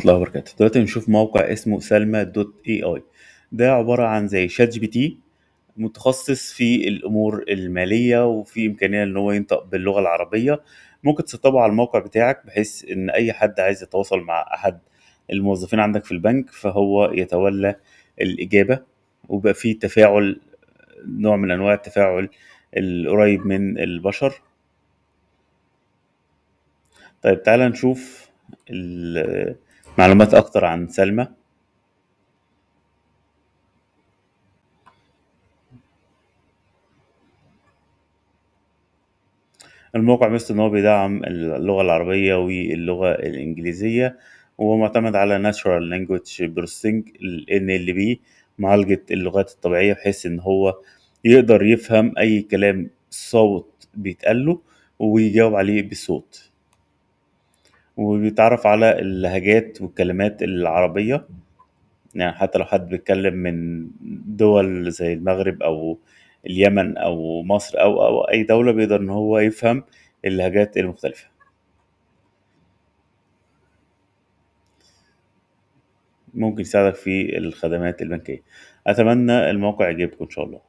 الله وبركاته دلوقتي نشوف موقع اسمه سلمى دوت اي اي ده عبارة عن زي شات جي بي تي متخصص في الأمور المالية وفي إمكانية إن هو ينطق باللغة العربية ممكن تسطبه على الموقع بتاعك بحيث إن أي حد عايز يتواصل مع أحد الموظفين عندك في البنك فهو يتولى الإجابة ويبقى في تفاعل نوع من أنواع التفاعل القريب من البشر طيب تعالى نشوف ال معلومات أكتر عن سلمى الموقع مثل إن هو بيدعم اللغة العربية واللغة الإنجليزية وهو معتمد على Natural Language Processing NLP معالجة اللغات الطبيعية بحيث إن هو يقدر يفهم أي كلام صوت بيتقال له ويجاوب عليه بصوت وبيتعرف على اللهجات والكلمات العربية يعني حتى لو حد بيتكلم من دول زي المغرب أو اليمن أو مصر أو أو أي دولة بيقدر إن هو يفهم اللهجات المختلفة ممكن يساعدك في الخدمات البنكية أتمنى الموقع يعجبكم إن شاء الله